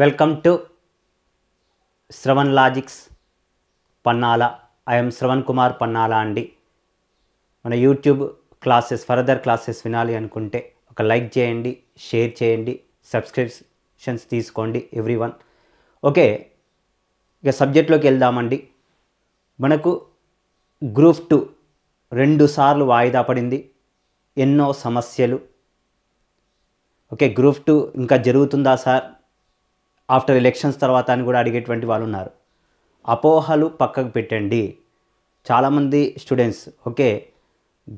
welcome to Shravan Logics Pannala I'm Shravan Kumar Pannala అండి మన YouTube classes further classes వినాలి అనుకుంటే ఒక లైక్ చేయండి షేర్ చేయండి సబ్స్క్రిప్షన్స్ తీసుకోండి ఎవ్రీ వన్ ఓకే ఇక సబ్జెక్ట్లోకి వెళ్దామండి మనకు గ్రూప్ టూ రెండు సార్లు వాయిదా పడింది ఎన్నో సమస్యలు ఓకే గ్రూప్ టూ ఇంకా జరుగుతుందా సార్ ఆఫ్టర్ ఎలక్షన్స్ తర్వాత అని కూడా అడిగేటువంటి వాళ్ళు ఉన్నారు అపోహలు పక్కకు పెట్టండి చాలామంది స్టూడెంట్స్ ఓకే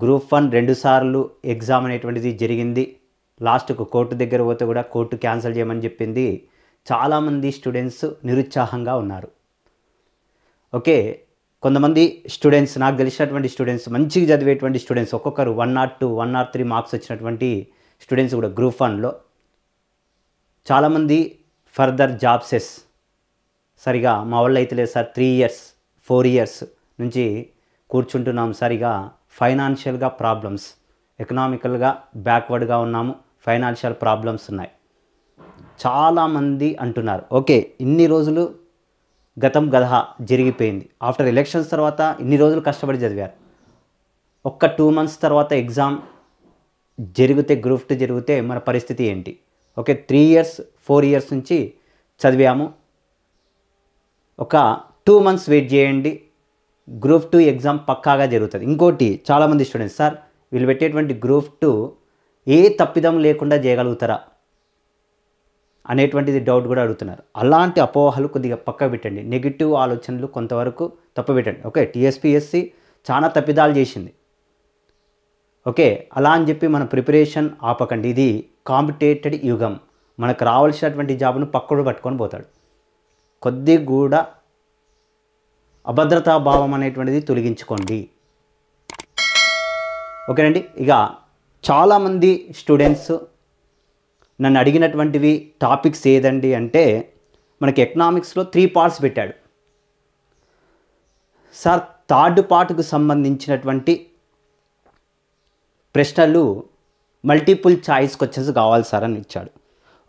గ్రూప్ వన్ రెండుసార్లు ఎగ్జామ్ అనేటువంటిది జరిగింది లాస్ట్కు కోర్టు దగ్గర పోతే కూడా కోర్టు క్యాన్సిల్ చేయమని చెప్పింది చాలామంది స్టూడెంట్స్ నిరుత్సాహంగా ఉన్నారు ఓకే కొంతమంది స్టూడెంట్స్ నాకు తెలిసినటువంటి స్టూడెంట్స్ మంచిగా చదివేటువంటి స్టూడెంట్స్ ఒక్కొక్కరు one not two one not three marks వచ్చినటువంటి స్టూడెంట్స్ కూడా గ్రూప్ వన్లో చాలామంది ఫర్దర్ జాబ్సెస్ సరిగా మా వాళ్ళు అయితే లేదు sir three years four years నుంచి కూర్చుంటున్నాం సరిగా ఫైనాన్షియల్గా ప్రాబ్లమ్స్ ఎకనామికల్గా బ్యాక్వర్డ్గా ఉన్నాము ఫైనాన్షియల్ ప్రాబ్లమ్స్ ఉన్నాయి చాలామంది అంటున్నారు ఓకే ఇన్ని రోజులు గతం గదహ జరిగిపోయింది ఆఫ్టర్ ఎలక్షన్స్ తర్వాత ఇన్ని రోజులు కష్టపడి చదివారు ఒక్క టూ మంత్స్ తర్వాత ఎగ్జామ్ జరిగితే గ్రూఫ్ట్ జరిగితే మన పరిస్థితి ఏంటి okay three years four years నుంచి చదివాము ఒక టూ మంత్స్ వెయిట్ చేయండి గ్రూప్ టూ ఎగ్జామ్ పక్కాగా జరుగుతుంది ఇంకోటి చాలామంది స్టూడెంట్స్ సార్ వీళ్ళు పెట్టేటువంటి గ్రూప్ టూ ఏ తప్పిదం లేకుండా చేయగలుగుతారా అనేటువంటిది డౌట్ కూడా అడుగుతున్నారు అలాంటి అపోహలు కొద్దిగా పక్క పెట్టండి నెగిటివ్ ఆలోచనలు కొంతవరకు పెట్టండి ఓకే టీఎస్పిఎస్సి చాలా తప్పిదాలు చేసింది ఓకే అలా అని చెప్పి మన ప్రిపరేషన్ ఆపకండి ఇది కాంపిటేటెడ్ యుగం మనకు రావాల్సినటువంటి జాబ్ను పక్కడు పట్టుకొని పోతాడు కొద్ది కూడా అభద్రతా భావం అనేటువంటిది తొలగించుకోండి ఓకేనండి ఇక చాలామంది స్టూడెంట్స్ నన్ను అడిగినటువంటివి టాపిక్స్ ఏదండి అంటే మనకి ఎకనామిక్స్లో త్రీ పార్ట్స్ పెట్టాడు సార్ థర్డ్ పార్ట్కు సంబంధించినటువంటి ప్రశ్నలు మల్టిపుల్ చాయిస్ క్వశ్చన్స్ కావాలి సార్ అని ఇచ్చాడు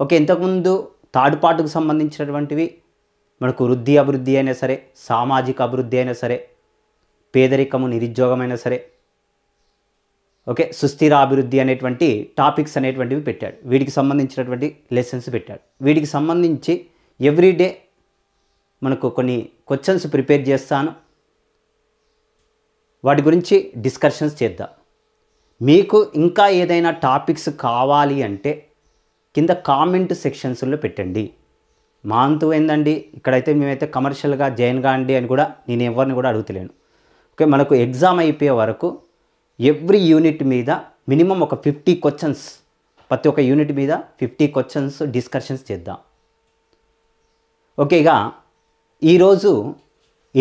ఓకే ఇంతకుముందు తాడుపాటుకు సంబంధించినటువంటివి మనకు వృద్ధి అభివృద్ధి అయినా సరే సామాజిక అభివృద్ధి అయినా సరే పేదరికము నిరుద్యోగమైనా సరే ఓకే సుస్థిర అభివృద్ధి అనేటువంటి టాపిక్స్ అనేటువంటివి పెట్టాడు వీటికి సంబంధించినటువంటి లెసన్స్ పెట్టాడు వీటికి సంబంధించి ఎవ్రీడే మనకు కొన్ని క్వశ్చన్స్ ప్రిపేర్ చేస్తాను వాటి గురించి డిస్కషన్స్ చేద్దాం మీకు ఇంకా ఏదైనా టాపిక్స్ కావాలి అంటే కింద కామెంట్ సెక్షన్స్లో పెట్టండి మా అంతు ఏందండి ఇక్కడైతే మేమైతే కమర్షియల్గా జాయిన్ గాండి అని కూడా నేను ఎవరిని కూడా అడుగుతలేను ఓకే మనకు ఎగ్జామ్ అయిపోయే వరకు ఎవ్రీ యూనిట్ మీద మినిమం ఒక ఫిఫ్టీ క్వశ్చన్స్ ప్రతి ఒక్క యూనిట్ మీద ఫిఫ్టీ క్వశ్చన్స్ డిస్కషన్స్ చేద్దాం ఓకేగా ఈరోజు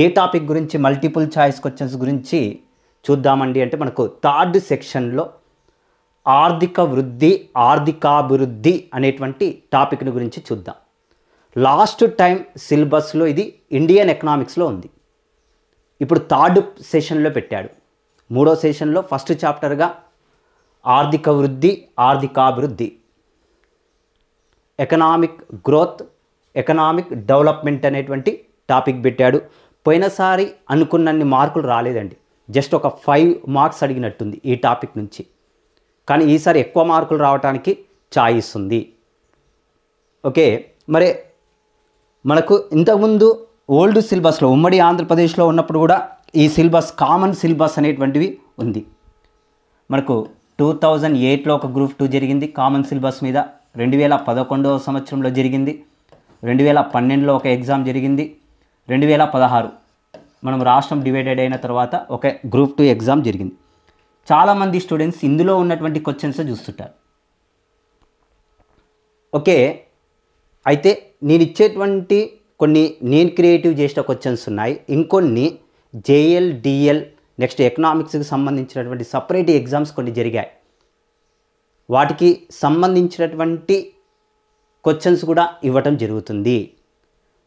ఏ టాపిక్ గురించి మల్టిపుల్ ఛాయిస్ క్వశ్చన్స్ గురించి చూద్దామండి అంటే మనకు థర్డ్ సెక్షన్లో ఆర్థిక వృద్ధి ఆర్థికాభివృద్ధి అనేటువంటి టాపిక్ని గురించి చూద్దాం లాస్ట్ టైం సిలబస్లో ఇది ఇండియన్ ఎకనామిక్స్లో ఉంది ఇప్పుడు థర్డ్ సెషన్లో పెట్టాడు మూడో సెషన్లో ఫస్ట్ చాప్టర్గా ఆర్థిక వృద్ధి ఆర్థికాభివృద్ధి ఎకనామిక్ గ్రోత్ ఎకనామిక్ డెవలప్మెంట్ అనేటువంటి టాపిక్ పెట్టాడు పోయినసారి అనుకున్నన్ని మార్కులు రాలేదండి జస్ట్ ఒక ఫైవ్ మార్క్స్ అడిగినట్టుంది ఈ టాపిక్ నుంచి కానీ ఈసారి ఎక్కువ మార్కులు రావడానికి ఛాయిస్ ఉంది ఓకే మరి మనకు ఇంతకుముందు ఓల్డ్ సిలబస్లో ఉమ్మడి ఆంధ్రప్రదేశ్లో ఉన్నప్పుడు కూడా ఈ సిలబస్ కామన్ సిలబస్ అనేటువంటివి ఉంది మనకు టూ థౌజండ్ ఎయిట్లో ఒక గ్రూప్ టూ జరిగింది కామన్ సిలబస్ మీద రెండు వేల పదకొండవ సంవత్సరంలో జరిగింది రెండు వేల పన్నెండులో ఒక ఎగ్జామ్ జరిగింది రెండు వేల పదహారు మనం రాష్ట్రం డివైడెడ్ అయిన తర్వాత ఒక గ్రూప్ టూ ఎగ్జామ్ జరిగింది చాలామంది స్టూడెంట్స్ ఇందులో ఉన్నటువంటి క్వశ్చన్స్ చూస్తుంటారు ఓకే అయితే నేను ఇచ్చేటువంటి కొన్ని నేను క్రియేటివ్ చేసిన క్వశ్చన్స్ ఉన్నాయి ఇంకొన్ని జేఎల్ డిఎల్ నెక్స్ట్ ఎకనామిక్స్కి సంబంధించినటువంటి సపరేట్ ఎగ్జామ్స్ కొన్ని జరిగాయి వాటికి సంబంధించినటువంటి క్వశ్చన్స్ కూడా ఇవ్వటం జరుగుతుంది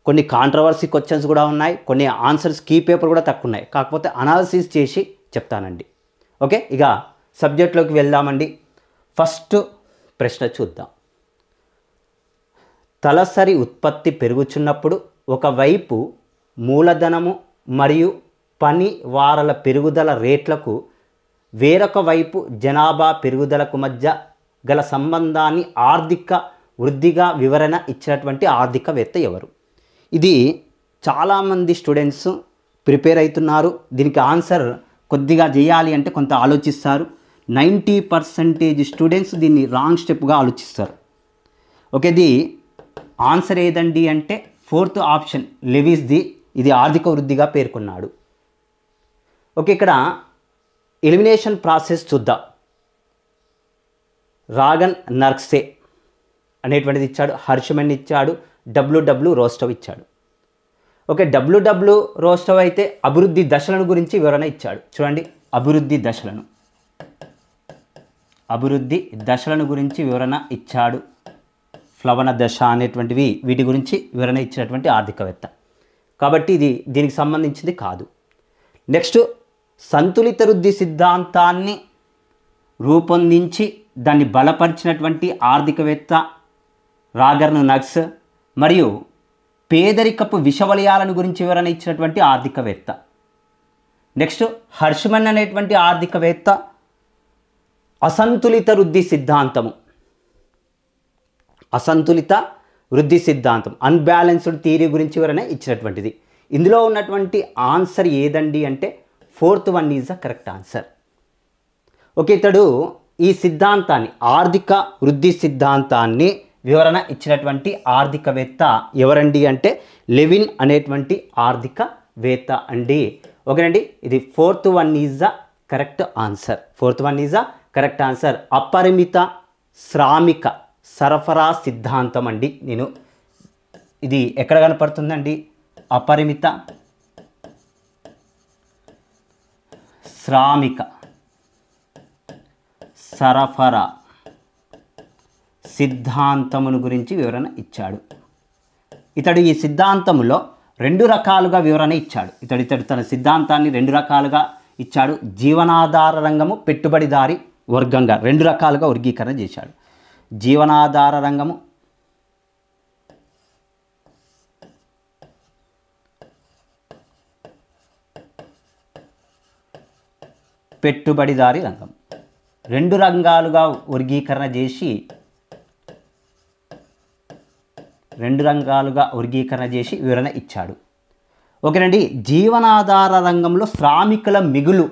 కొన్ని కాంట్రవర్సీ క్వశ్చన్స్ కూడా ఉన్నాయి కొన్ని ఆన్సర్స్ కీ పేపర్ కూడా తక్కువ ఉన్నాయి కాకపోతే అనాలసిస్ చేసి చెప్తానండి ఓకే ఇక సబ్జెక్ట్లోకి వెళ్దామండి ఫస్ట్ ప్రశ్న చూద్దాం తలసరి ఉత్పత్తి పెరుగుచున్నప్పుడు ఒకవైపు మూలధనము మరియు పని వారల పెరుగుదల రేట్లకు వేరొక వైపు జనాభా పెరుగుదలకు మధ్య గల సంబంధాన్ని ఆర్థిక వృద్ధిగా వివరణ ఇచ్చినటువంటి ఆర్థికవేత్త ఎవరు ఇది చాలామంది స్టూడెంట్స్ ప్రిపేర్ అవుతున్నారు దీనికి ఆన్సర్ కొద్దిగా చేయాలి అంటే కొంత ఆలోచిస్తారు నైంటీ పర్సంటేజ్ స్టూడెంట్స్ దీన్ని రాంగ్ స్టెప్గా ఆలోచిస్తారు ఓకే ఆన్సర్ ఏదండి అంటే ఫోర్త్ ఆప్షన్ లెవీస్ ది ఇది ఆర్థిక వృద్ధిగా పేర్కొన్నాడు ఓకే ఇక్కడ ఎలిమినేషన్ ప్రాసెస్ చూద్దాం రాగన్ నర్క్సే అనేటువంటిది ఇచ్చాడు హర్షమన్ ఇచ్చాడు డబ్ల్యూడబ్ల్యూ రోస్టవ్ ఇచ్చాడు ఓకే డబ్ల్యూడబ్ల్యూ రోస్టవ్ అయితే అభివృద్ధి దశలను గురించి వివరణ ఇచ్చాడు చూడండి అభివృద్ధి దశలను అభివృద్ధి దశలను గురించి వివరణ ఇచ్చాడు ప్లవన దశ అనేటువంటివి వీటి గురించి వివరణ ఇచ్చినటువంటి ఆర్థికవేత్త కాబట్టి ఇది దీనికి సంబంధించింది కాదు నెక్స్ట్ సంతులిత వృద్ధి సిద్ధాంతాన్ని రూపొందించి దాన్ని బలపరిచినటువంటి ఆర్థికవేత్త రాగర్ను నగ్స్ మరియు పేదరికపు విషవలయాలను గురించి వివరణ ఇచ్చినటువంటి ఆర్థికవేత్త నెక్స్ట్ హర్షమన్ అనేటువంటి ఆర్థికవేత్త అసంతులిత వృద్ధి సిద్ధాంతము అసంతులిత వృద్ధి సిద్ధాంతం అన్బ్యాలెన్స్డ్ థియరీ గురించి వివరణ ఇచ్చినటువంటిది ఇందులో ఉన్నటువంటి ఆన్సర్ ఏదండి అంటే fourth one is the correct answer okay ఇతడు ఈ సిద్ధాంతాన్ని ఆర్థిక వృద్ధి సిద్ధాంతాన్ని వివరణ ఇచ్చినటువంటి ఆర్థికవేత్త ఎవరండి అంటే లెవిన్ అనేటువంటి ఆర్థికవేత్త అండి ఓకేనండి ఇది fourth one is the correct answer fourth one is the correct answer అపరిమిత శ్రామిక సరఫరా సిద్ధాంతం అండి నేను ఇది ఎక్కడ కనపడుతుందండి అపరిమిత శ్రామిక సరఫరా సిద్ధాంతమును గురించి వివరణ ఇచ్చాడు ఇతడు ఈ సిద్ధాంతములో రెండు రకాలుగా వివరణ ఇచ్చాడు ఇతడు ఇతడు తన సిద్ధాంతాన్ని రెండు రకాలుగా ఇచ్చాడు జీవనాధార రంగము పెట్టుబడిదారి వర్గంగా రెండు రకాలుగా వర్గీకరణ చేశాడు జీవనాధార రంగము పెట్టుబడిదారి రంగం రెండు రంగాలుగా వర్గీకరణ చేసి రెండు రంగాలుగా వర్గీకరణ చేసి వివరణ ఇచ్చాడు ఓకేనండి జీవనాధార రంగంలో శ్రామికుల మిగులు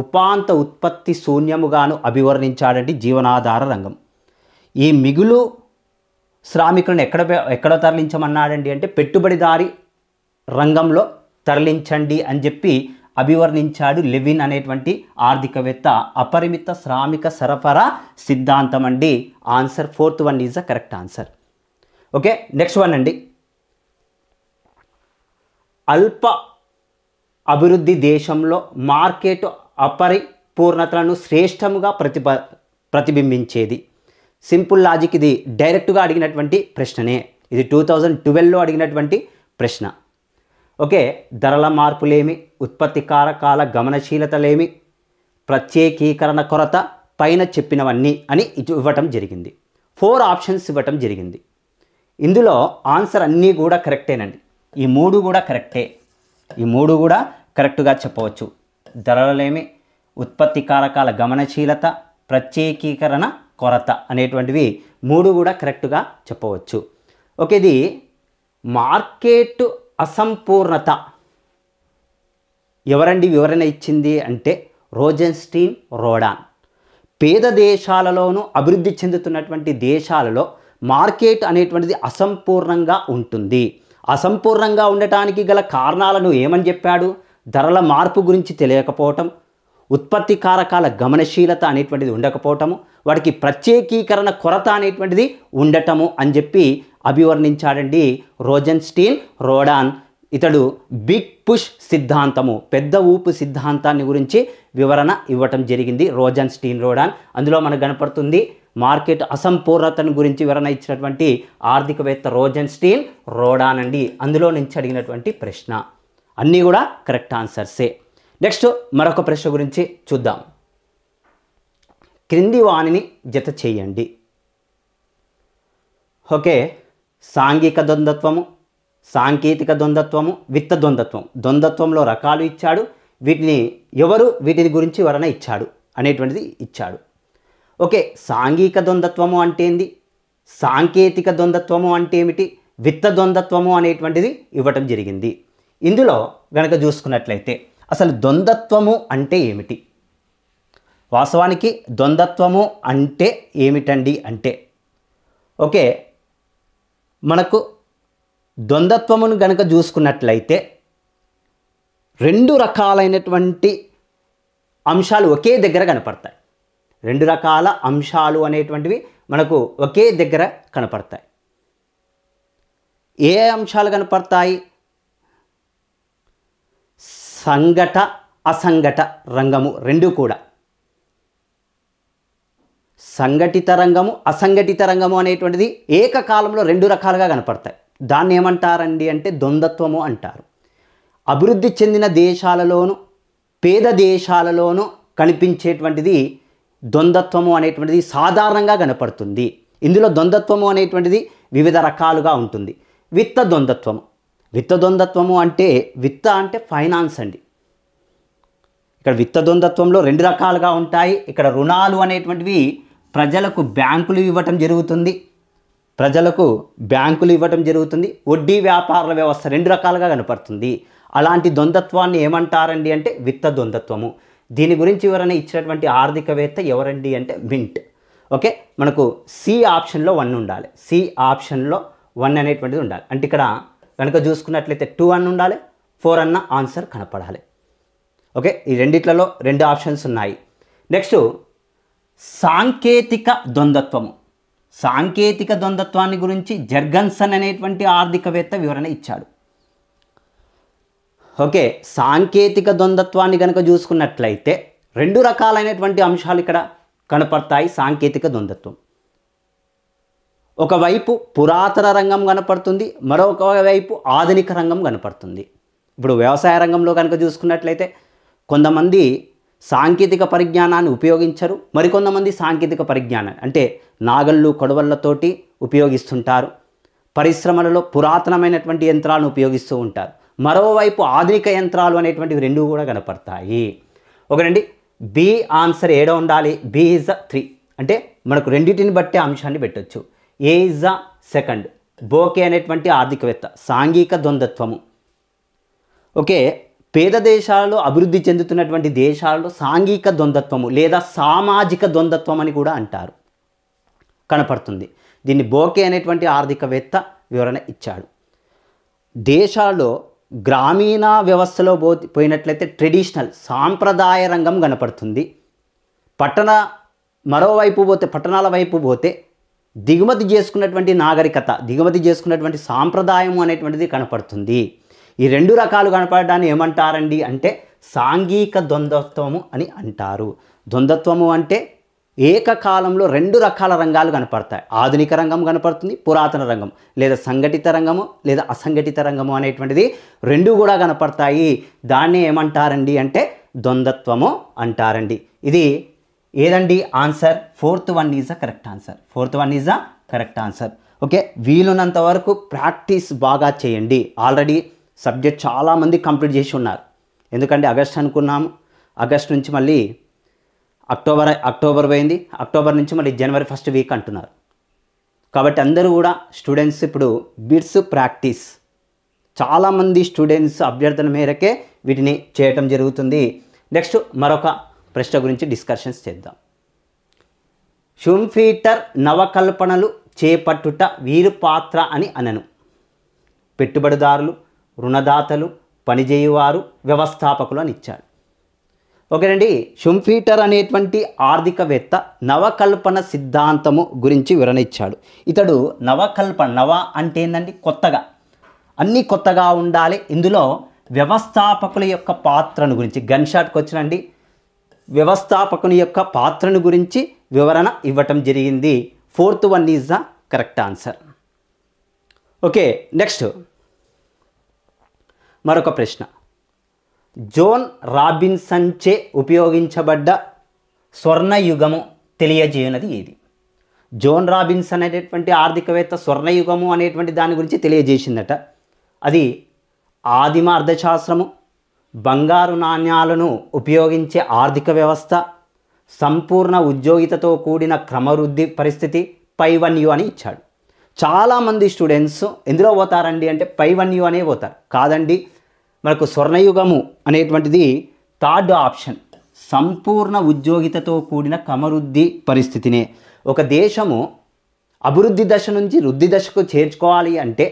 ఉపాంత ఉత్పత్తి శూన్యముగాను అభివర్ణించాడండి జీవనాధార రంగం ఈ మిగులు శ్రామికులను ఎక్కడ ఎక్కడ తరలించమన్నాడండి అంటే పెట్టుబడిదారి రంగంలో తరలించండి అని చెప్పి అభివర్ణించాడు లెవిన్ అనేటువంటి ఆర్థికవేత్త అపరిమిత శ్రామిక సరఫరా సిద్ధాంతం అండి answer fourth one is a correct answer okay next one అండి అల్ప అభివృద్ధి దేశంలో మార్కెట్ అపరిపూర్ణతలను శ్రేష్టముగా ప్రతిప ప్రతిబింబించేది సింపుల్ లాజిక్ ఇది డైరెక్ట్గా అడిగినటువంటి ప్రశ్ననే ఇది టూ థౌజండ్ ట్వెల్వ్లో అడిగినటువంటి ప్రశ్న ఓకే ధరల మార్పులేమి ఉత్పత్తి కారకాల గమనశీలతలేమి ప్రత్యేకీకరణ కొరత పైన చెప్పినవన్నీ అని ఇవ్వటం జరిగింది ఫోర్ ఆప్షన్స్ ఇవ్వటం జరిగింది ఇందులో ఆన్సర్ అన్నీ కూడా కరెక్టేనండి ఈ మూడు కూడా కరెక్టే ఈ మూడు కూడా కరెక్ట్గా చెప్పవచ్చు ధరలలేమి ఉత్పత్తి కారకాల గమనశీలత ప్రత్యేకీకరణ కొరత అనేటువంటివి మూడు కూడా కరెక్ట్గా చెప్పవచ్చు ఓకే ఇది మార్కెట్ అసంపూర్ణత ఎవరండి వివరణ ఇచ్చింది అంటే రోజెన్స్టీన్ రోడాన్ పేద దేశాలలోనూ అభివృద్ధి చెందుతున్నటువంటి దేశాలలో మార్కెట్ అనేటువంటిది అసంపూర్ణంగా ఉంటుంది అసంపూర్ణంగా ఉండటానికి గల కారణాలను ఏమని చెప్పాడు ధరల మార్పు గురించి తెలియకపోవటం ఉత్పత్తి కారకాల గమనశీలత అనేటువంటిది ఉండకపోవటము వాటికి ప్రత్యేకీకరణ కొరత అనేటువంటిది ఉండటము అని చెప్పి అభివర్ణించాడండి రోజన్ స్టీన్ రోడాన్ ఇతడు బిగ్ పుష్ సిద్ధాంతము పెద్ద ఊపు సిద్ధాంతాన్ని గురించి వివరణ ఇవ్వటం జరిగింది రోజన్ స్టీన్ రోడాన్ అందులో మనకు కనపడుతుంది మార్కెట్ అసంపూర్ణతను గురించి వివరణ ఇచ్చినటువంటి ఆర్థికవేత్త రోజన్ స్టీల్ రోడాన్ అండి అందులో నుంచి అడిగినటువంటి ప్రశ్న అన్నీ కూడా కరెక్ట్ ఆన్సర్సే నెక్స్ట్ మరొక ప్రశ్న గురించి చూద్దాం క్రింది వాణిని జత చేయండి ఓకే సాంఘిక ద్వంద్వత్వము సాంకేతిక ద్వంద్వత్వము విత్త ద్వంద్వత్వం ద్వంద్వత్వంలో రకాలు ఇచ్చాడు వీటిని ఎవరు వీటిని గురించి వరణ ఇచ్చాడు అనేటువంటిది ఇచ్చాడు ఓకే సాంఘిక ద్వంద్వత్వము అంటే ఏంది సాంకేతిక ద్వంద్వత్వము అంటే ఏమిటి విత్త ద్వంద్వత్వము అనేటువంటిది ఇవ్వటం జరిగింది ఇందులో గనక చూసుకున్నట్లయితే అసలు ద్వంద్వత్వము అంటే ఏమిటి వాస్తవానికి ద్వంద్వత్వము అంటే ఏమిటండి అంటే ఓకే మనకు ద్వంద్వత్వమును గనక చూసుకున్నట్లయితే రెండు రకాలైనటువంటి అంశాలు ఒకే దగ్గర కనపడతాయి రెండు రకాల అంశాలు అనేటువంటివి మనకు ఒకే దగ్గర కనపడతాయి ఏ అంశాలు కనపడతాయి సంఘట అసంఘట రంగము రెండు కూడా సంఘటిత రంగము అసంఘటిత రంగము అనేటువంటిది ఏకకాలంలో రెండు రకాలుగా కనపడతాయి దాన్ని ఏమంటారండి అంటే ద్వంద్వత్వము అంటారు అభివృద్ధి చెందిన దేశాలలోను పేద దేశాలలోను కనిపించేటువంటిది ద్వంద్వత్వము అనేటువంటిది సాధారణంగా కనపడుతుంది ఇందులో ద్వంద్వత్వము అనేటువంటిది వివిధ రకాలుగా ఉంటుంది విత్త ద్వంద్వత్వము విత్త ద్వంద్వత్వము అంటే విత్త అంటే ఫైనాన్స్ అండి ఇక్కడ విత్త ద్వంద్వత్వంలో రెండు రకాలుగా ఉంటాయి ఇక్కడ రుణాలు అనేటువంటివి ప్రజలకు బ్యాంకులు ఇవ్వటం జరుగుతుంది ప్రజలకు బ్యాంకులు ఇవ్వటం జరుగుతుంది వడ్డీ వ్యాపార వ్యవస్థ రెండు రకాలుగా కనపడుతుంది అలాంటి ద్వంద్వత్వాన్ని ఏమంటారండి అంటే విత్త ద్వంద్వత్వము దీని గురించి వివరణ ఇచ్చినటువంటి ఆర్థికవేత్త ఎవరండి అంటే మింట్ ఓకే మనకు సి ఆప్షన్లో వన్ ఉండాలి సి ఆప్షన్లో వన్ అనేటువంటిది ఉండాలి అంటే ఇక్కడ కనుక చూసుకున్నట్లయితే టూ అన్న ఉండాలి ఫోర్ అన్న ఆన్సర్ కనపడాలి ఓకే ఈ రెండిట్లలో రెండు ఆప్షన్స్ ఉన్నాయి నెక్స్ట్ సాంకేతిక ద్వంద్వత్వము సాంకేతిక ద్వంద్వత్వాన్ని గురించి జర్గన్సన్ అనేటువంటి ఆర్థికవేత్త వివరణ ఇచ్చాడు ఓకే సాంకేతిక ద్వంద్వత్వాన్ని కనుక చూసుకున్నట్లయితే రెండు రకాలైనటువంటి అంశాలు ఇక్కడ కనపడతాయి సాంకేతిక ద్వంద్వత్వం ఒకవైపు పురాతన రంగం కనపడుతుంది మరొక వైపు ఆధునిక రంగం కనపడుతుంది ఇప్పుడు వ్యవసాయ రంగంలో కనుక చూసుకున్నట్లయితే కొంతమంది సాంకేతిక పరిజ్ఞానాన్ని ఉపయోగించరు మరికొంతమంది సాంకేతిక పరిజ్ఞానాన్ని అంటే నాగళ్ళు కొడవళ్ళతోటి ఉపయోగిస్తుంటారు పరిశ్రమలలో పురాతనమైనటువంటి యంత్రాలను ఉపయోగిస్తూ ఉంటారు మరోవైపు ఆధునిక యంత్రాలు అనేటువంటివి రెండు కూడా కనపడతాయి ఒకటండి బి ఆన్సర్ ఏడ ఉండాలి బి ఈజ్ అ త్రీ అంటే మనకు రెండింటిని బట్టే అంశాన్ని పెట్టచ్చు A is a second Boeke అనేటువంటి ఆర్థికవేత్త సాంఘిక ద్వంద్వత్వము ఓకే పేద దేశాలలో అభివృద్ధి చెందుతున్నటువంటి దేశాలలో సాంఘిక ద్వంద్వత్వము లేదా సామాజిక ద్వంద్వత్వం అని కూడా అంటారు కనపడుతుంది దీన్ని బోకే అనేటువంటి ఆర్థికవేత్త వివరణ ఇచ్చాడు దేశాల్లో గ్రామీణ వ్యవస్థలో పో పోయినట్లయితే ట్రెడిషనల్ సాంప్రదాయ రంగం కనపడుతుంది పట్టణ మరోవైపు పోతే పట్టణాల వైపు పోతే దిగుమతి చేసుకున్నటువంటి నాగరికత దిగుమతి చేసుకున్నటువంటి సాంప్రదాయం అనేటువంటిది కనపడుతుంది ఈ రెండు రకాలు కనపడడాన్ని ఏమంటారండి అంటే సాంఘిక ద్వంద్వత్వము అని అంటారు ద్వంద్వత్వము అంటే ఏకకాలంలో రెండు రకాల రంగాలు కనపడతాయి ఆధునిక రంగం కనపడుతుంది పురాతన రంగం లేదా సంఘటిత రంగము లేదా అసంఘటిత రంగము అనేటువంటిది రెండు కూడా కనపడతాయి దాన్ని ఏమంటారండి అంటే ద్వంద్వత్వము అంటారండి ఇది ఏదండి answer fourth one is a correct answer fourth one is a correct answer okay వీలున్నంత వరకు ప్రాక్టీస్ బాగా చేయండి ఆల్రెడీ సబ్జెక్ట్ చాలామంది కంప్లీట్ చేసి ఉన్నారు ఎందుకంటే ఆగస్ట్ అనుకున్నాము ఆగస్ట్ నుంచి మళ్ళీ అక్టోబర్ అక్టోబర్ పోయింది అక్టోబర్ నుంచి మళ్ళీ జనవరి ఫస్ట్ వీక్ అంటున్నారు కాబట్టి అందరూ కూడా స్టూడెంట్స్ ఇప్పుడు బిట్స్ ప్రాక్టీస్ చాలామంది స్టూడెంట్స్ అభ్యర్థన మేరకే వీటిని చేయటం జరుగుతుంది నెక్స్ట్ మరొక ప్రశ్న గురించి డిస్కషన్స్ చేద్దాం షుంఫీటర్ నవకల్పనలు చేపట్టుట వీరు పాత్ర అని అనను పెట్టుబడిదారులు రుణదాతలు పనిచేయువారు వ్యవస్థాపకులు అని ఇచ్చాడు ఓకేనండి షుంఫీటర్ అనేటువంటి ఆర్థికవేత్త నవకల్పన సిద్ధాంతము గురించి వివరణ ఇచ్చాడు ఇతడు నవకల్పన నవ అంటే ఏంటండి కొత్తగా అన్నీ కొత్తగా ఉండాలి ఇందులో వ్యవస్థాపకుల యొక్క పాత్రను గురించి గన్ షాట్కి వచ్చినండి వ్యవస్థాపకుని యొక్క పాత్రను గురించి వివరణ ఇవ్వటం జరిగింది fourth one is the correct answer okay next మరొక ప్రశ్న జోన్ రాబిన్సన్చే ఉపయోగించబడ్డ స్వర్ణయుగము తెలియజేయనది ఇది జోన్ రాబిన్సన్ అనేటువంటి ఆర్థికవేత్త స్వర్ణయుగము అనేటువంటి దాని గురించి తెలియజేసిందట అది ఆదిమ అర్థశాస్త్రము బంగారు నాణ్యాలను ఉపయోగించే ఆర్థిక వ్యవస్థ సంపూర్ణ ఉద్యోగితతో కూడిన క్రమవృద్ధి పరిస్థితి పై వన్ యూ అని ఇచ్చాడు చాలామంది స్టూడెంట్స్ ఎందులో పోతారండి అంటే పై వన్ యూ అనే పోతారు కాదండి మనకు స్వర్ణయుగము అనేటువంటిది థర్డ్ ఆప్షన్ సంపూర్ణ ఉద్యోగితతో కూడిన కమరుద్ధి పరిస్థితినే ఒక దేశము అభివృద్ధి దశ నుంచి వృద్ధి దశకు చేర్చుకోవాలి అంటే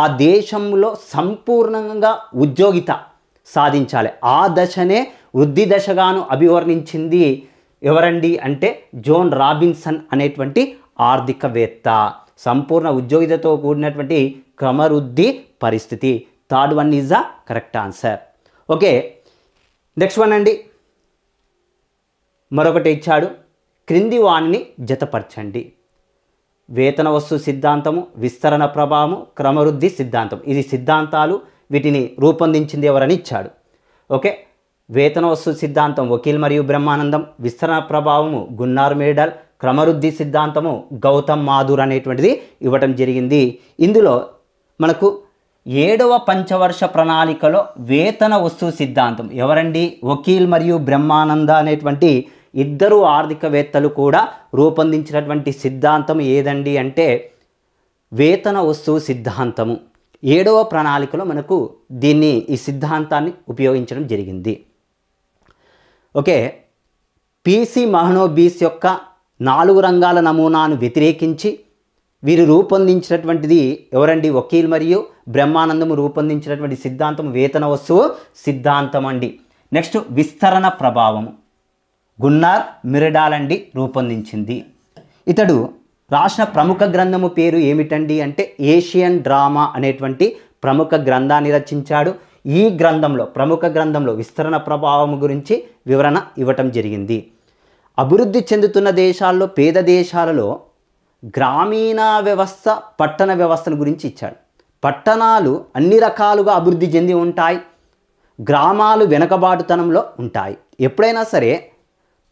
ఆ దేశంలో సంపూర్ణంగా ఉద్యోగిత సాధించాలి ఆ దశనే వృద్ధి దశగాను అభివర్ణించింది ఎవరండి అంటే జోన్ రాబిన్సన్ అనేటువంటి ఆర్థికవేత్త సంపూర్ణ ఉద్యోగితతో కూడినటువంటి క్రమరుద్ధి పరిస్థితి third one is the correct answer okay next one అండి మరొకటి ఇచ్చాడు క్రింది వాణిని జతపరచండి వేతన వస్తు సిద్ధాంతము విస్తరణ ప్రభావము క్రమవృద్ధి సిద్ధాంతం ఇది సిద్ధాంతాలు వీటిని రూపొందించింది ఎవరని ఇచ్చాడు ఓకే వేతన వస్తు సిద్ధాంతం వకీల్ మరియు బ్రహ్మానందం విస్తరణ ప్రభావము గున్నార్ మేడల్ క్రమరుద్ధి సిద్ధాంతము గౌతమ్ మాధుర్ అనేటువంటిది ఇవ్వటం జరిగింది ఇందులో మనకు ఏడవ పంచవర్ష ప్రణాళికలో వేతన వస్తు సిద్ధాంతం ఎవరండి వకీల్ మరియు బ్రహ్మానంద అనేటువంటి ఇద్దరు ఆర్థికవేత్తలు కూడా రూపొందించినటువంటి సిద్ధాంతం ఏదండి అంటే వేతన వస్తువు సిద్ధాంతము ఏడవ ప్రణాళికలో మనకు దీన్ని ఈ సిద్ధాంతాన్ని ఉపయోగించడం జరిగింది ఓకే పీసీ మహనోబీస్ యొక్క నాలుగు రంగాల నమూనాను వ్యతిరేకించి వీరు రూపొందించినటువంటిది ఎవరండి వకీల్ మరియు బ్రహ్మానందము రూపొందించినటువంటి సిద్ధాంతం వేతన వస్తువు సిద్ధాంతం అండి నెక్స్ట్ విస్తరణ ప్రభావము గున్నార్ మిరడాలండి రూపొందించింది ఇతడు రాసిన ప్రముఖ గ్రంథము పేరు ఏమిటండి అంటే ఏషియన్ డ్రామా అనేటువంటి ప్రముఖ గ్రంథాన్ని రచించాడు ఈ గ్రంథంలో ప్రముఖ గ్రంథంలో విస్తరణ ప్రభావం గురించి వివరణ ఇవ్వటం జరిగింది అభివృద్ధి చెందుతున్న దేశాల్లో పేద దేశాలలో గ్రామీణ వ్యవస్థ పట్టణ వ్యవస్థను గురించి ఇచ్చాడు పట్టణాలు అన్ని రకాలుగా అభివృద్ధి చెంది ఉంటాయి గ్రామాలు వెనకబాటుతనంలో ఉంటాయి ఎప్పుడైనా సరే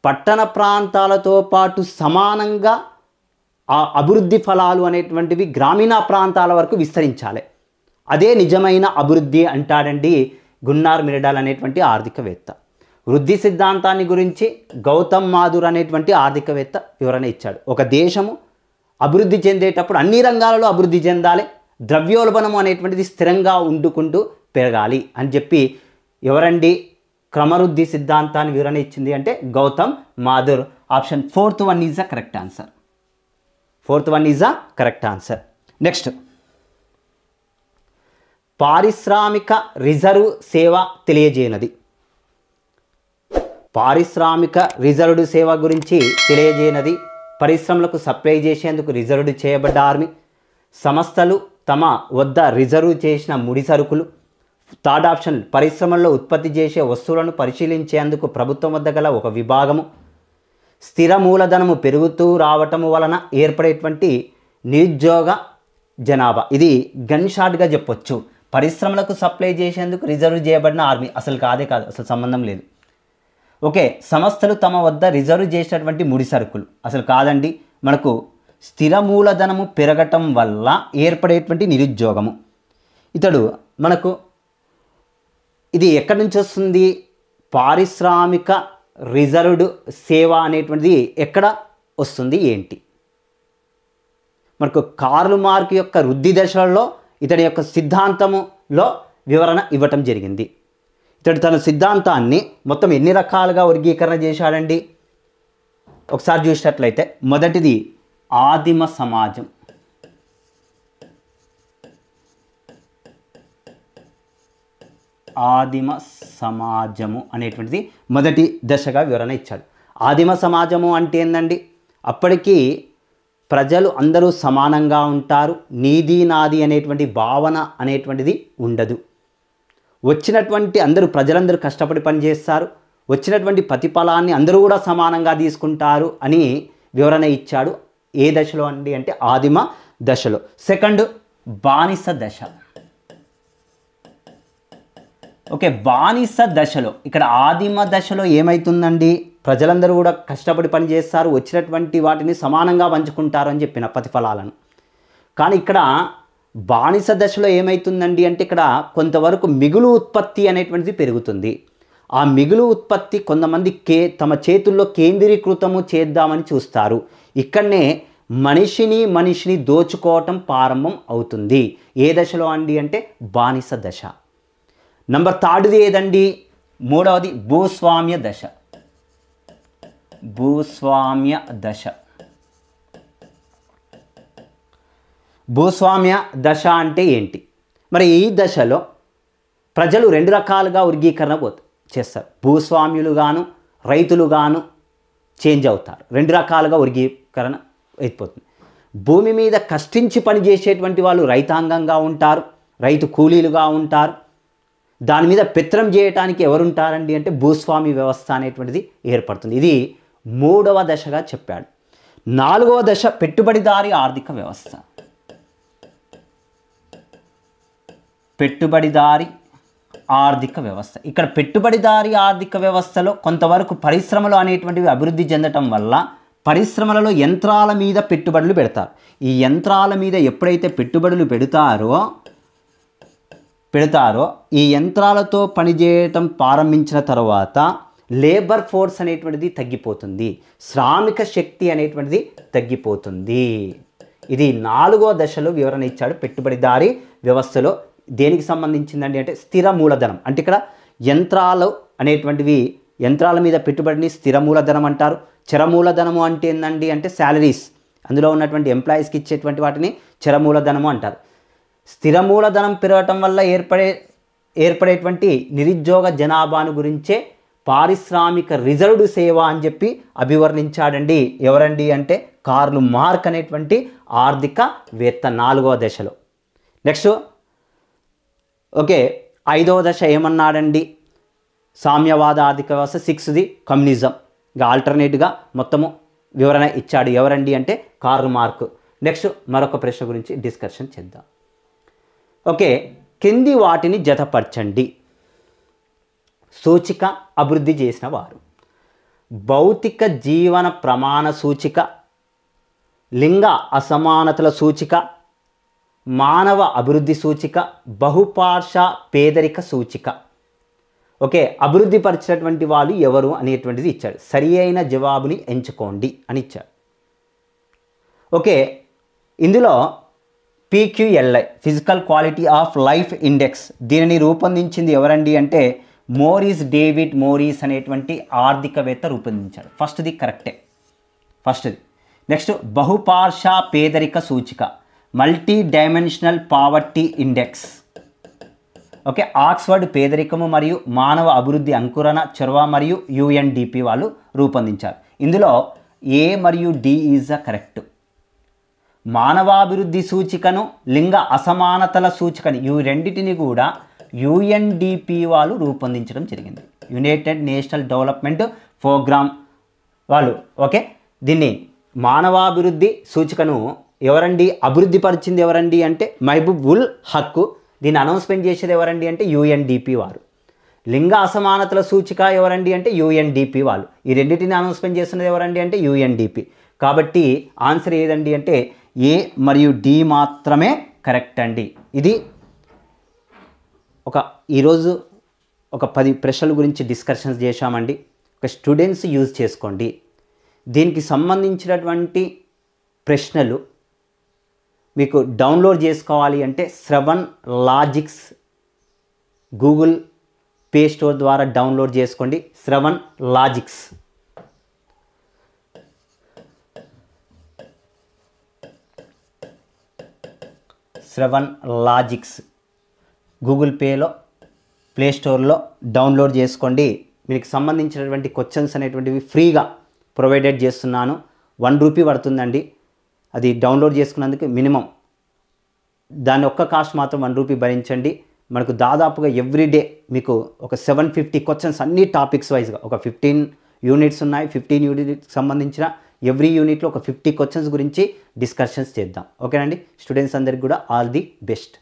పట్టణ ప్రాంతాలతో పాటు సమానంగా ఆ అభివృద్ధి ఫలాలు అనేటువంటివి గ్రామీణ ప్రాంతాల వరకు విస్తరించాలి అదే నిజమైన అభివృద్ధి అంటాడండి గున్నార్ మిరడాల్ అనేటువంటి ఆర్థికవేత్త వృద్ధి సిద్ధాంతాన్ని గురించి గౌతమ్ మాధుర్ అనేటువంటి ఆర్థికవేత్త వివరణ ఇచ్చాడు ఒక దేశము అభివృద్ధి చెందేటప్పుడు అన్ని రంగాలలో అభివృద్ధి చెందాలి ద్రవ్యోల్బణం అనేటువంటిది స్థిరంగా ఉండుకుంటూ పెరగాలి అని చెప్పి ఎవరండి క్రమరుద్ధి సిద్ధాంతాన్ని వివరణ ఇచ్చింది అంటే Gautam Mathur option fourth one is a correct answer fourth one is a correct answer next పారిశ్రామిక రిజర్వ్ సేవ తెలియజేయనది పారిశ్రామిక రిజర్వ్డ్ సేవ గురించి తెలియజేయనది పరిశ్రమలకు సప్లై చేసేందుకు రిజర్వ్ చేయబడ్డ ఆర్మీ సంస్థలు తమ వద్ద రిజర్వ్ చేసిన ముడి సరుకులు థర్డ్ ఆప్షన్ పరిశ్రమల్లో ఉత్పత్తి చేసే వస్తువులను పరిశీలించేందుకు ప్రభుత్వం వద్ద గల ఒక విభాగము స్థిర మూలధనము పెరుగుతూ రావటము వలన ఏర్పడేటువంటి నిరుద్యోగ జనాభా ఇది గన్ షాట్గా చెప్పొచ్చు పరిశ్రమలకు సప్లై చేసేందుకు రిజర్వ్ చేయబడిన ఆర్మీ అసలు కాదే కాదు అసలు సంబంధం లేదు ఓకే సంస్థలు తమ వద్ద రిజర్వ్ చేసినటువంటి ముడి సరుకులు అసలు కాదండి మనకు స్థిర మూలధనము పెరగటం వల్ల ఏర్పడేటువంటి నిరుద్యోగము ఇతడు మనకు ఇది ఎక్కడి నుంచి వస్తుంది పారిశ్రామిక రిజర్వ్డ్ సేవ అనేటువంటిది ఎక్కడ వస్తుంది ఏంటి మనకు కార్లు మార్క్ యొక్క వృద్ధి దశలలో ఇతని యొక్క సిద్ధాంతములో వివరణ ఇవ్వటం జరిగింది ఇతడు తన సిద్ధాంతాన్ని మొత్తం ఎన్ని రకాలుగా వర్గీకరణ చేశాడండి ఒకసారి చూసినట్లయితే మొదటిది ఆదిమ సమాజం ఆదిమ సమాజము అనేటువంటిది మొదటి దశగా వివరణ ఇచ్చాడు ఆదిమ సమాజము అంటే ఏందండి అప్పటికీ ప్రజలు అందరూ సమానంగా ఉంటారు నీది నాది అనేటువంటి భావన అనేటువంటిది ఉండదు వచ్చినటువంటి అందరూ ప్రజలందరూ కష్టపడి పనిచేస్తారు వచ్చినటువంటి ప్రతిఫలాన్ని అందరూ కూడా సమానంగా తీసుకుంటారు అని వివరణ ఇచ్చాడు ఏ దశలో అండి అంటే ఆదిమ దశలో సెకండ్ బానిస దశ ఓకే బానిస దశలో ఇక్కడ ఆదిమ దశలో ఏమవుతుందండి ప్రజలందరూ కూడా కష్టపడి పనిచేస్తారు వచ్చినటువంటి వాటిని సమానంగా పంచుకుంటారు అని చెప్పిన ప్రతిఫలాలను కానీ ఇక్కడ బానిస దశలో ఏమవుతుందండి అంటే ఇక్కడ కొంతవరకు మిగులు ఉత్పత్తి అనేటువంటిది పెరుగుతుంది ఆ మిగులు ఉత్పత్తి కొంతమంది కే తమ చేతుల్లో కేంద్రీకృతము చేద్దామని చూస్తారు ఇక్కడనే మనిషిని మనిషిని దోచుకోవటం ప్రారంభం అవుతుంది ఏ దశలో అండి అంటే బానిస దశ నంబర్ థర్డ్ది ఏదండి మూడవది భూస్వామ్య దశ భూస్వామ్య దశ భూస్వామ్య దశ అంటే ఏంటి మరి ఈ దశలో ప్రజలు రెండు రకాలుగా వర్గీకరణ చేస్తారు భూస్వామ్యులుగాను రైతులుగాను చేంజ్ అవుతారు రెండు రకాలుగా వర్గీకరణ అయిపోతుంది భూమి మీద కష్టించి పనిచేసేటువంటి వాళ్ళు రైతాంగంగా ఉంటారు రైతు కూలీలుగా ఉంటారు దాని మీద పిత్రం చేయటానికి ఎవరుంటారండి అంటే భూస్వామి వ్యవస్థ అనేటువంటిది ఏర్పడుతుంది ఇది మూడవ దశగా చెప్పాడు నాలుగవ దశ పెట్టుబడిదారి ఆర్థిక వ్యవస్థ పెట్టుబడిదారి ఆర్థిక వ్యవస్థ ఇక్కడ పెట్టుబడిదారి ఆర్థిక వ్యవస్థలో కొంతవరకు పరిశ్రమలు అనేటువంటివి అభివృద్ధి చెందటం వల్ల పరిశ్రమలలో యంత్రాల మీద పెట్టుబడులు పెడతారు ఈ యంత్రాల మీద ఎప్పుడైతే పెట్టుబడులు పెడతారో పెడతారో ఈ యంత్రాలతో పనిచేయటం ప్రారంభించిన తర్వాత లేబర్ ఫోర్స్ అనేటువంటిది తగ్గిపోతుంది శ్రామిక శక్తి అనేటువంటిది తగ్గిపోతుంది ఇది నాలుగో దశలో వివరణ ఇచ్చాడు పెట్టుబడిదారి వ్యవస్థలో దేనికి సంబంధించిందండి అంటే స్థిర మూలధనం అంటే ఇక్కడ యంత్రాలు అనేటువంటివి యంత్రాల మీద పెట్టుబడిని స్థిర మూలధనం అంటారు చర మూలధనము అంటే ఏందండి అంటే శాలరీస్ అందులో ఉన్నటువంటి ఎంప్లాయీస్కి ఇచ్చేటువంటి వాటిని చర మూలధనము అంటారు స్థిర మూలధనం పెరగటం వల్ల ఏర్పడే ఏర్పడేటువంటి నిరుద్యోగ జనాభాను గురించే పారిశ్రామిక రిజర్వ్డ్ సేవ అని చెప్పి అభివర్ణించాడండి ఎవరండి అంటే కార్లు మార్క్ అనేటువంటి ఆర్థిక వేత్త నాలుగవ దశలో నెక్స్ట్ ఓకే ఐదవ దశ ఏమన్నాడండి సామ్యవాద ఆర్థిక వ్యవస్థ సిక్స్ది కమ్యూనిజం ఇక ఆల్టర్నేట్గా మొత్తము వివరణ ఇచ్చాడు ఎవరండి అంటే కార్ మార్క్ నెక్స్ట్ మరొక ప్రశ్న గురించి డిస్కషన్ చేద్దాం ఓకే కింది వాటిని జతపరచండి సూచిక అభివృద్ధి చేసిన వారు భౌతిక జీవన ప్రమాణ సూచిక లింగ అసమానతల సూచిక మానవ అభివృద్ధి సూచిక బహుపార్ష పేదరిక సూచిక ఓకే అభివృద్ధి పరిచినటువంటి వాళ్ళు ఎవరు అనేటువంటిది ఇచ్చాడు సరి అయిన జవాబుని ఎంచుకోండి అని ఇచ్చాడు ఓకే ఇందులో PQLI physical quality of life index దీనిని రూపొందించింది ఎవరండి అంటే మోరీస్ డేవిడ్ మోరీస్ అనేటువంటి ఆర్థికవేత్త రూపొందించాడు ఫస్ట్ది కరెక్టే ఫస్ట్ది నెక్స్ట్ బహుపార్ష పేదరిక సూచిక multi dimensional poverty index okay Oxford పేదరికము మరియు మానవ అభివృద్ధి అంకురణ చొరవ మరియు యుఎన్డిపి వాళ్ళు రూపొందించారు ఇందులో ఏ మరియు డి ఈజ్ అ కరెక్ట్ మానవాభివృద్ధి సూచికను లింగ అసమానతల సూచికను ఈ రెండింటిని కూడా యుఎన్డిపి వాళ్ళు రూపొందించడం జరిగింది యునైటెడ్ నేషనల్ డెవలప్మెంట్ ప్రోగ్రామ్ వాళ్ళు ఓకే దీన్ని మానవాభివృద్ధి సూచికను ఎవరండి అభివృద్ధి పరిచింది ఎవరండి అంటే మహబూబ్ ఉల్ హక్కు దీన్ని అనౌన్స్మెంట్ చేసేది ఎవరండి అంటే యుఎన్డిపి వారు లింగ అసమానతల సూచిక ఎవరండి అంటే యుఎన్డిపి వాళ్ళు ఈ రెండింటిని అనౌన్స్మెంట్ చేస్తున్నది ఎవరండి అంటే యుఎన్డిపి కాబట్టి ఆన్సర్ ఏదండి అంటే ఏ మరియు డి మాత్రమే కరెక్ట్ అండి ఇది ఒక ఈరోజు ఒక పది ప్రశ్నల గురించి డిస్కషన్స్ చేశామండి ఒక స్టూడెంట్స్ యూజ్ చేసుకోండి దీనికి సంబంధించినటువంటి ప్రశ్నలు మీకు డౌన్లోడ్ చేసుకోవాలి అంటే Shravan Logics Google Play Store ద్వారా డౌన్లోడ్ చేసుకోండి Shravan Logics Shravan Logics Google పేలో ప్లే స్టోర్లో డౌన్లోడ్ చేసుకోండి మీకు సంబంధించినటువంటి క్వశ్చన్స్ అనేటువంటివి ఫ్రీగా ప్రొవైడెడ్ చేస్తున్నాను వన్ రూపీ పడుతుందండి అది డౌన్లోడ్ చేసుకున్నందుకు మినిమం దాని ఒక్క కాస్ట్ మాత్రం వన్ రూపీ భరించండి మనకు దాదాపుగా ఎవ్రీడే మీకు ఒక సెవెన్ ఫిఫ్టీ క్వశ్చన్స్ అన్ని టాపిక్స్ వైజ్గా ఒక ఫిఫ్టీన్ యూనిట్స్ ఉన్నాయి ఫిఫ్టీన్ యూనిట్కి సంబంధించిన ఎవ్రీ యూనిట్లో ఒక ఫిఫ్టీ క్వశ్చన్స్ గురించి డిస్కషన్స్ చేద్దాం ఓకేనండి స్టూడెంట్స్ అందరికి కూడా ఆల్ ది బెస్ట్